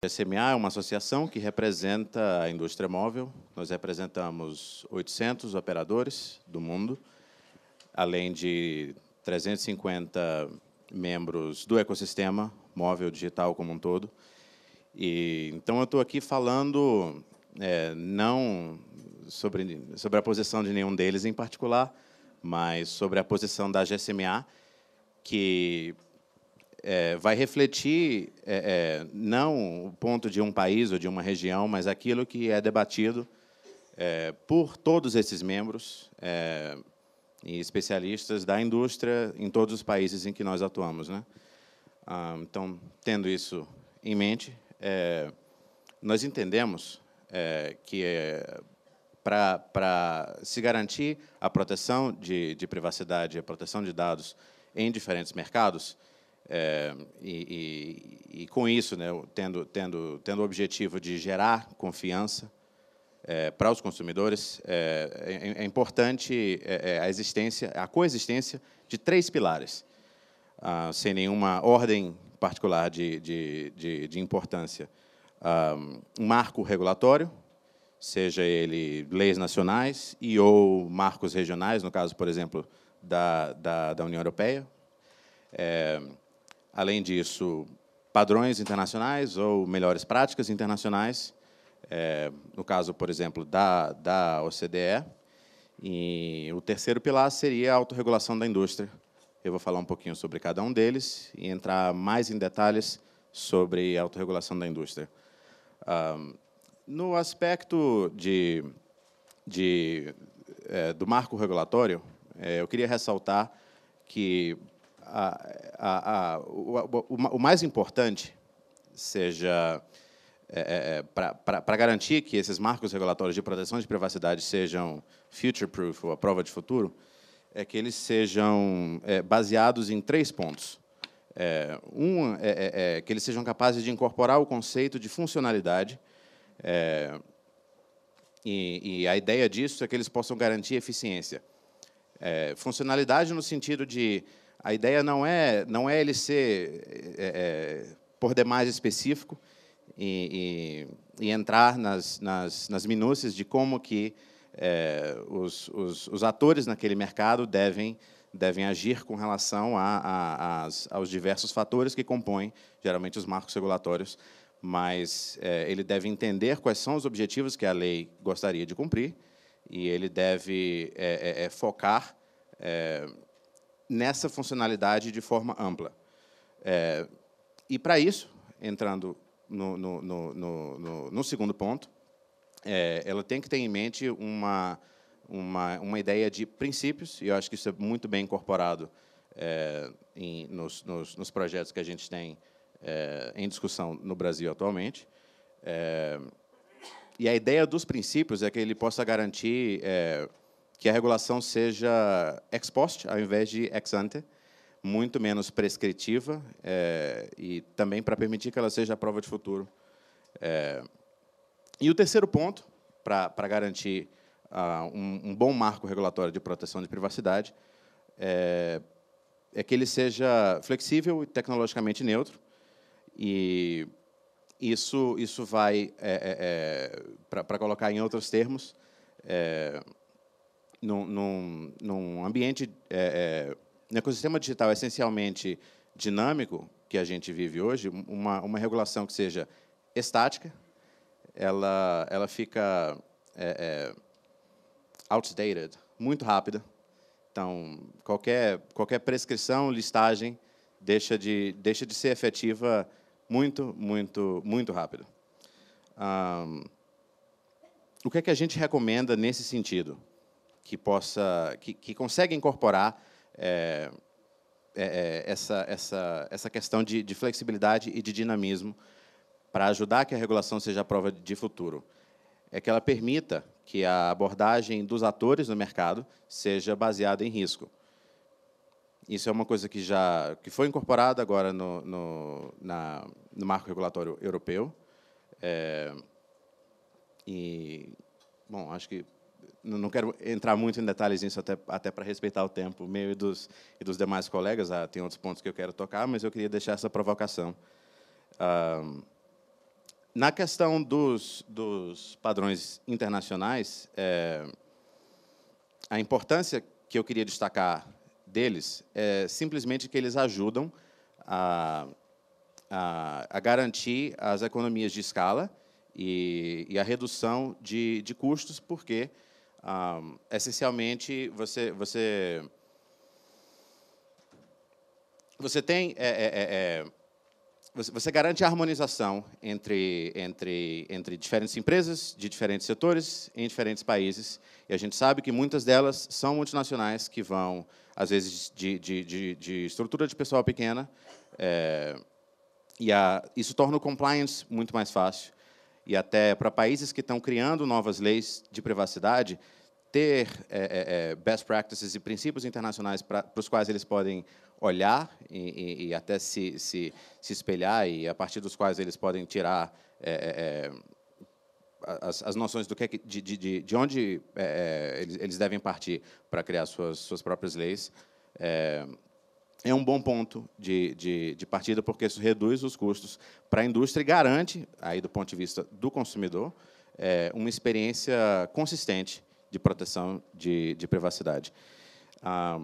A SMA é uma associação que representa a indústria móvel. Nós representamos 800 operadores do mundo, além de 350 membros do ecossistema móvel digital como um todo. E então eu estou aqui falando é, não sobre sobre a posição de nenhum deles em particular, mas sobre a posição da GSMA, que é, vai refletir é, é, não o ponto de um país ou de uma região, mas aquilo que é debatido é, por todos esses membros é, e especialistas da indústria em todos os países em que nós atuamos. Né? Ah, então, tendo isso em mente, é, nós entendemos que para se garantir a proteção de, de privacidade, a proteção de dados em diferentes mercados, é, e, e, e, com isso, né, tendo, tendo, tendo o objetivo de gerar confiança é, para os consumidores, é, é, é, é importante é, a existência, a coexistência de três pilares, ah, sem nenhuma ordem particular de, de, de, de importância. Ah, um marco regulatório, seja ele leis nacionais e ou marcos regionais, no caso, por exemplo, da, da, da União Europeia. Além disso, padrões internacionais ou melhores práticas internacionais, é, no caso, por exemplo, da, da OCDE. E o terceiro pilar seria a autorregulação da indústria. Eu vou falar um pouquinho sobre cada um deles e entrar mais em detalhes sobre a autorregulação da indústria. Um, no aspecto de, de é, do marco regulatório, é, eu queria ressaltar que a, a, a, o, o, o, mais importante seja é, é, é para garantir que esses marcos regulatórios de proteção de privacidade sejam future-proof, ou a prova de futuro, é que eles sejam é, baseados em três pontos. É, um é, é, que eles sejam capazes de incorporar o conceito de funcionalidade, e, e a ideia disso é que eles possam garantir eficiência. É, funcionalidade no sentido de a ideia não é, não é ele ser é, é, por demais específico e, e, e entrar nas, nas, nas, minúcias de como que é, os, os, os, atores naquele mercado devem, devem agir com relação a, a, a, aos diversos fatores que compõem, geralmente, os marcos regulatórios, mas é, ele deve entender quais são os objetivos que a lei gostaria de cumprir e ele deve é, focar nessa funcionalidade de forma ampla. É, e para isso, entrando no, no, no, no segundo ponto, é, ela tem que ter em mente uma, uma, uma ideia de princípios, e eu acho que isso é muito bem incorporado é, em, nos, nos, nos, projetos que a gente tem é, em discussão no Brasil atualmente. É, e a ideia dos princípios é que ele possa garantir é, que a regulação seja ex post ao invés de ex ante, muito menos prescritiva é, e também para permitir que ela seja a prova de futuro. É. E o terceiro ponto, para garantir uh, um, um, bom marco regulatório de proteção de privacidade, é, é que ele seja flexível e tecnologicamente neutro. E isso, isso vai, para colocar em outros termos, num, num, num ambiente, é, é, no ecossistema digital essencialmente dinâmico que a gente vive hoje, uma, uma regulação que seja estática, ela, ela fica é, é outdated, muito rápida. Então, qualquer, qualquer prescrição, listagem, deixa de, deixa de ser efetiva muito, muito, muito rápido. Um, o que é que a gente recomenda nesse sentido? que possa que, que consegue incorporar é, é, é, essa, essa, essa questão de, de flexibilidade e de dinamismo para ajudar que a regulação seja a prova de futuro. É que ela permita que a abordagem dos atores no mercado seja baseada em risco. Isso é uma coisa que já que foi incorporada agora no, no, na, no marco regulatório europeu. É, e, bom, acho que não quero entrar muito em detalhes nisso, até, até para respeitar o tempo meu e dos, e dos demais colegas. Ah, tem outros pontos que eu quero tocar, mas eu queria deixar essa provocação. Ah, na questão dos, dos padrões internacionais, é, a importância que eu queria destacar deles é simplesmente que eles ajudam a, a, a garantir as economias de escala e, e a redução de, de custos, porque um, essencialmente, você, você, você tem. É, é, é, é você garante a harmonização entre, entre, entre diferentes empresas, de diferentes setores, em diferentes países. E a gente sabe que muitas delas são multinacionais que vão, às vezes, de, de, de, de estrutura de pessoal pequena. É, e a, isso torna o compliance muito mais fácil e até para países que estão criando novas leis de privacidade, ter é, é, é best practices e princípios internacionais para os quais eles podem olhar e, e, e até se, se, se, espelhar e a partir dos quais eles podem tirar é, é, é as, as, noções do que de, de, de onde eles, eles, devem partir para criar suas, suas próprias leis é um bom ponto de, de, de partida, porque isso reduz os custos para a indústria e garante, aí do ponto de vista do consumidor, é, uma experiência consistente de proteção de, de privacidade. Ah,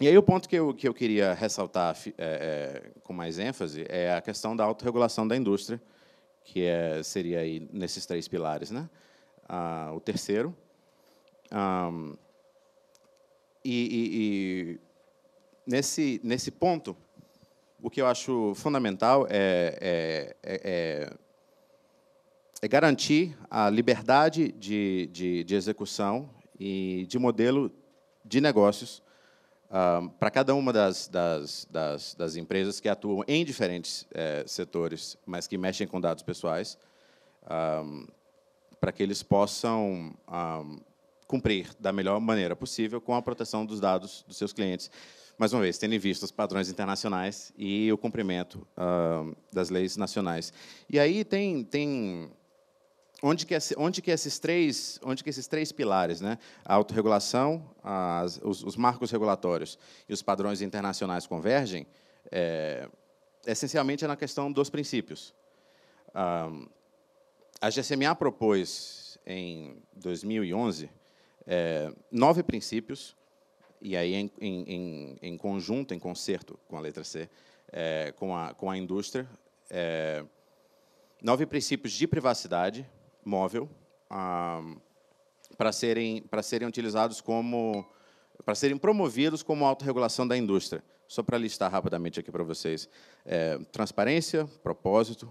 e aí o ponto que eu, que eu queria ressaltar é, é, com mais ênfase é a questão da autorregulação da indústria, que é, seria aí nesses três pilares. Né? Ah, o terceiro... Ah, e, e, e nesse, nesse ponto, o que eu acho fundamental é, é, é, é, é garantir a liberdade de, de, de, execução e de modelo de negócios ah, para cada uma das, das, das, das, empresas que atuam em diferentes eh, setores, mas que mexem com dados pessoais, ah, para que eles possam ah, cumprir da melhor maneira possível com a proteção dos dados dos seus clientes mais uma vez, tendo em vista os padrões internacionais e o cumprimento uh, das leis nacionais. E aí tem, tem onde que, onde que esses três onde que esses três pilares né a autorregulação as, os, os marcos regulatórios e os padrões internacionais convergem é, essencialmente é na questão dos princípios a GCMA propôs em 2011 é, nove princípios e aí em, em, em, conjunto, em concerto com a letra C, é, com, a, com a indústria, é, nove princípios de privacidade móvel ah, para serem, serem utilizados como para serem promovidos como autorregulação da indústria. Só para listar rapidamente aqui para vocês: é, transparência, propósito,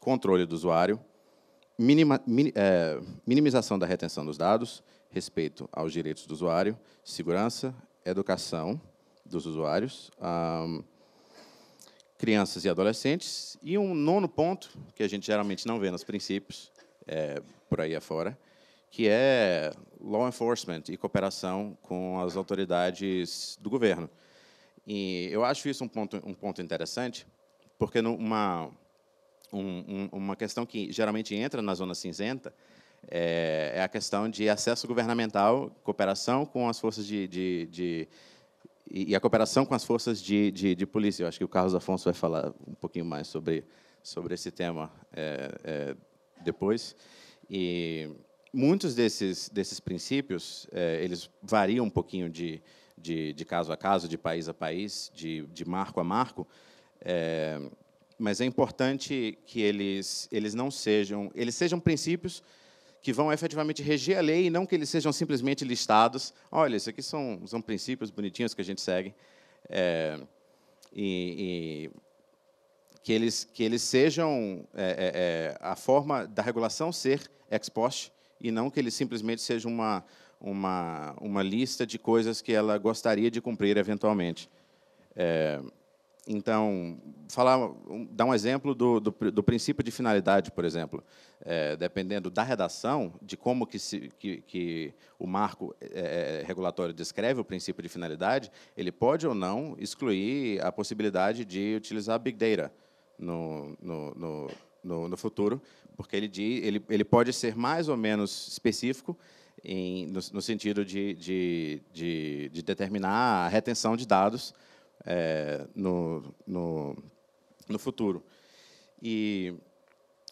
controle do usuário, minima, min, é, minimização da retenção dos dados, respeito aos direitos do usuário, segurança, educação dos usuários, crianças e adolescentes. E um nono ponto, que a gente geralmente não vê nos princípios, é, por aí afora, que é law enforcement e cooperação com as autoridades do governo. E eu acho isso um ponto, um ponto interessante, porque numa, um, um, uma questão que geralmente entra na zona cinzenta é, é, a questão de acesso governamental, cooperação com as forças de, de, de e a cooperação com as forças de, de, de, polícia. Eu acho que o Carlos Afonso vai falar um pouquinho mais sobre, sobre esse tema é, é, depois. E muitos desses, desses princípios, é, eles variam um pouquinho de, de, de, caso a caso, de país a país, de, de marco a marco, é, mas é importante que eles, eles não sejam, eles sejam princípios que vão efetivamente reger a lei e não que eles sejam simplesmente listados. Olha, isso aqui são, são princípios bonitinhos que a gente segue. É, e, e, que, eles, que eles sejam é, é, é a forma da regulação ser ex post e não que eles simplesmente sejam uma, uma, uma lista de coisas que ela gostaria de cumprir eventualmente. É, então, falar, dar um exemplo do, do, do princípio de finalidade, por exemplo. É, dependendo da redação, de como que, se, que, que o marco é, é, regulatório descreve o princípio de finalidade, ele pode ou não excluir a possibilidade de utilizar Big Data no, no, no, no, no futuro, porque ele, diz, ele, ele pode ser mais ou menos específico em, no, no sentido de, de, de, de determinar a retenção de dados é, no, no, no futuro. E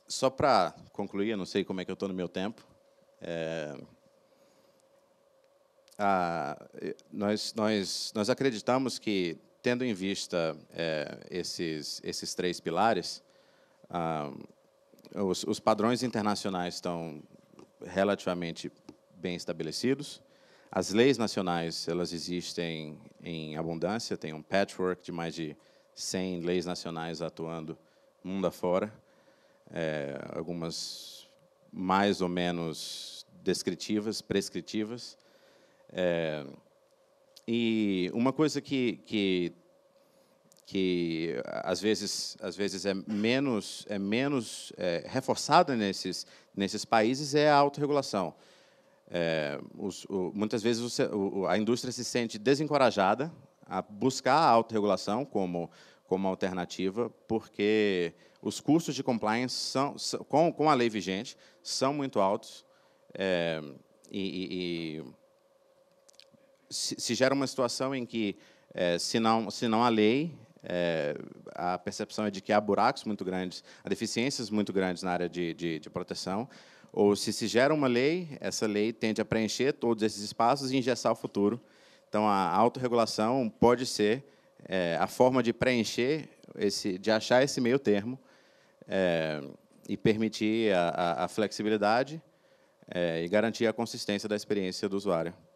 só para concluir, eu não sei como é que eu estou no meu tempo. É, a, nós, nós, nós acreditamos que, tendo em vista é, esses, esses três pilares, a, os, os padrões internacionais estão relativamente bem estabelecidos. As leis nacionais, elas existem em abundância, tem um patchwork de mais de 100 leis nacionais atuando mundo afora, é, algumas mais ou menos descritivas, prescritivas. É, e uma coisa que, que, que às vezes, às vezes é menos, é menos é, reforçada nesses, nesses países é a autorregulação. regulação é, os, o, muitas vezes o, a indústria se sente desencorajada a buscar a autorregulação como, como alternativa, porque os custos de compliance são, são com, com a lei vigente são muito altos é, e, e, e se, se, gera uma situação em que, é, se, não, se não a lei, é, a percepção é de que há buracos muito grandes, há deficiências muito grandes na área de, de, de proteção, ou se se gera uma lei, essa lei tende a preencher todos esses espaços e engessar o futuro. Então, a autorregulação pode ser é, a forma de preencher, esse, de achar esse meio termo é, e permitir a, a, a flexibilidade é, e garantir a consistência da experiência do usuário.